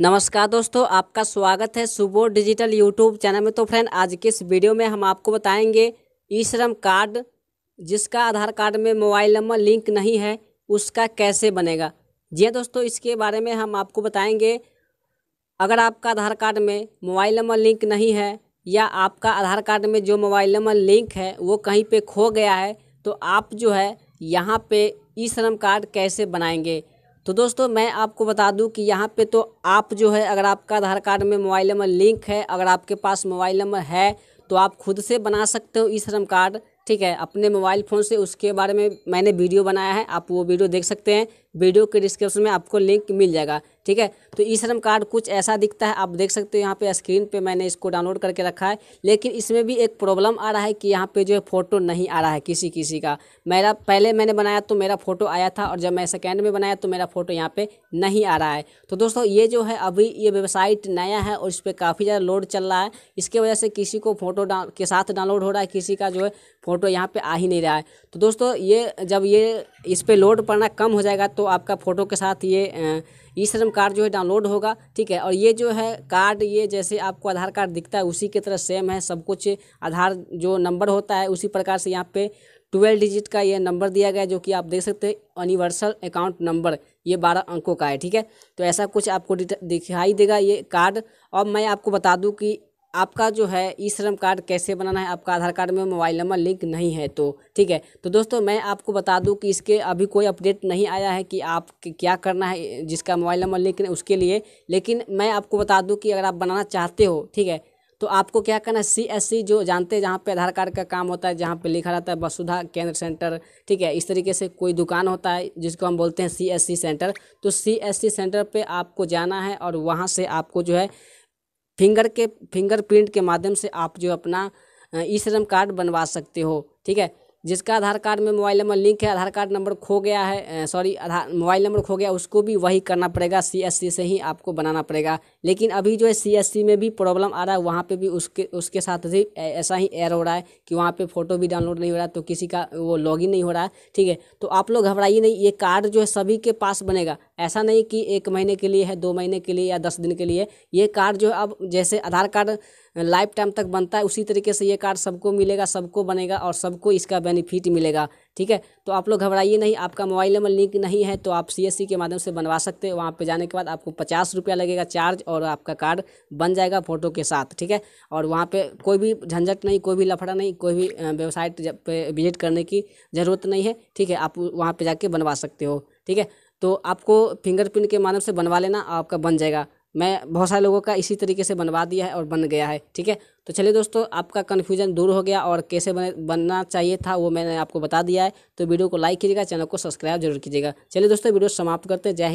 नमस्कार दोस्तों आपका स्वागत है सुबो डिजिटल यूट्यूब चैनल में तो फ्रेंड आज के इस वीडियो में हम आपको बताएंगे ई श्रम कार्ड जिसका आधार कार्ड में मोबाइल नंबर लिंक नहीं है उसका कैसे बनेगा जी हाँ दोस्तों इसके बारे में हम आपको बताएंगे अगर आपका आधार कार्ड में मोबाइल नंबर लिंक नहीं है या आपका आधार कार्ड में जो मोबाइल नंबर लिंक है वो कहीं पर खो गया है तो आप जो है यहाँ पर ई श्रम कार्ड कैसे बनाएंगे तो दोस्तों मैं आपको बता दूं कि यहाँ पे तो आप जो है अगर आपका आधार कार्ड में मोबाइल नंबर लिंक है अगर आपके पास मोबाइल नंबर है तो आप खुद से बना सकते हो ई श्रम कार्ड ठीक है अपने मोबाइल फ़ोन से उसके बारे में मैंने वीडियो बनाया है आप वो वीडियो देख सकते हैं वीडियो के डिस्क्रिप्शन में आपको लिंक मिल जाएगा ठीक है तो ई श्रम कार्ड कुछ ऐसा दिखता है आप देख सकते हो यहाँ पे स्क्रीन पे मैंने इसको डाउनलोड करके रखा है लेकिन इसमें भी एक प्रॉब्लम आ रहा है कि यहाँ पर जो है फ़ोटो नहीं आ रहा है किसी किसी का मेरा पहले मैंने बनाया तो मेरा फ़ोटो आया था और जब मैं सेकेंड में बनाया तो मेरा फ़ोटो यहाँ पर नहीं आ रहा है तो दोस्तों ये जो है अभी ये वेबसाइट नया है और इस पर काफ़ी ज़्यादा लोड चल रहा है इसके वजह से किसी को फ़ोटो के साथ डाउनलोड हो रहा है किसी का जो है फ़ोटो यहाँ पे आ ही नहीं रहा है तो दोस्तों ये जब ये इस पर लोड पड़ना कम हो जाएगा तो आपका फ़ोटो के साथ ये ई श्रम कार्ड जो है डाउनलोड होगा ठीक है और ये जो है कार्ड ये जैसे आपको आधार कार्ड दिखता है उसी की तरह सेम है सब कुछ आधार जो नंबर होता है उसी प्रकार से यहाँ पे ट्वेल्व डिजिट का ये नंबर दिया गया जो कि आप देख सकते हैं यूनिवर्सल अकाउंट नंबर ये बारह अंकों का है ठीक है तो ऐसा कुछ आपको दिखाई देगा ये कार्ड और मैं आपको बता दूं कि आपका जो है ई श्रम कार्ड कैसे बनाना है आपका आधार कार्ड में मोबाइल नंबर लिंक नहीं है तो ठीक है तो दोस्तों मैं आपको बता दूं कि इसके अभी कोई अपडेट नहीं आया है कि आप क्या करना है जिसका मोबाइल नंबर लिंक है उसके लिए लेकिन मैं आपको बता दूं कि अगर आप बनाना चाहते हो ठीक है तो आपको क्या करना है सी एस सी जो जानते हैं जहाँ पे आधार कार्ड का काम होता है जहाँ पे लिखा रहता है वसुधा केंद्र सेंटर ठीक है इस तरीके से कोई दुकान होता है जिसको हम बोलते हैं सी एस सी सेंटर तो सी एस सी सेंटर पे आपको जाना है और वहाँ से आपको जो है फिंगर के फिंगर प्रिंट के माध्यम से आप जो अपना ई श्रम कार्ड बनवा सकते हो ठीक है जिसका आधार कार्ड में मोबाइल नंबर लिंक है आधार कार्ड नंबर खो गया है सॉरी आधार मोबाइल नंबर खो गया उसको भी वही करना पड़ेगा सीएससी से ही आपको बनाना पड़ेगा लेकिन अभी जो है सीएससी में भी प्रॉब्लम आ रहा है वहाँ पे भी उसके उसके साथ भी ऐसा ही एयर हो रहा है कि वहाँ पे फ़ोटो भी डाउनलोड नहीं हो रहा है तो किसी का वो लॉग नहीं हो रहा है ठीक है तो आप लोग घबराइए नहीं ये कार्ड जो है सभी के पास बनेगा ऐसा नहीं कि एक महीने के लिए है दो महीने के लिए या दस दिन के लिए ये कार्ड जो है अब जैसे आधार कार्ड लाइफ टाइम तक बनता है उसी तरीके से ये कार्ड सबको मिलेगा सबको बनेगा और सबको इसका बेनिफिट मिलेगा ठीक है तो आप लोग घबराइए नहीं आपका मोबाइल नंबर लिंक नहीं है तो आप सी के माध्यम से बनवा सकते हो वहाँ पर जाने के बाद आपको पचास रुपया लगेगा चार्ज और आपका कार्ड बन जाएगा फ़ोटो के साथ ठीक है और वहाँ पर कोई भी झंझट नहीं कोई भी लफड़ा नहीं कोई भी वेबसाइट पे विजिट करने की ज़रूरत नहीं है ठीक है आप वहाँ पर जाके बनवा सकते हो ठीक है तो आपको फिंगरप्रिंट के माध्यम से बनवा लेना आपका बन जाएगा मैं बहुत सारे लोगों का इसी तरीके से बनवा दिया है और बन गया है ठीक है तो चलिए दोस्तों आपका कन्फ्यूजन दूर हो गया और कैसे बने बनना चाहिए था वो मैंने आपको बता दिया है तो वीडियो को लाइक कीजिएगा चैनल को सब्सक्राइब जरूर कीजिएगा चलिए दोस्तों वीडियो समाप्त करते हैं जय हिंद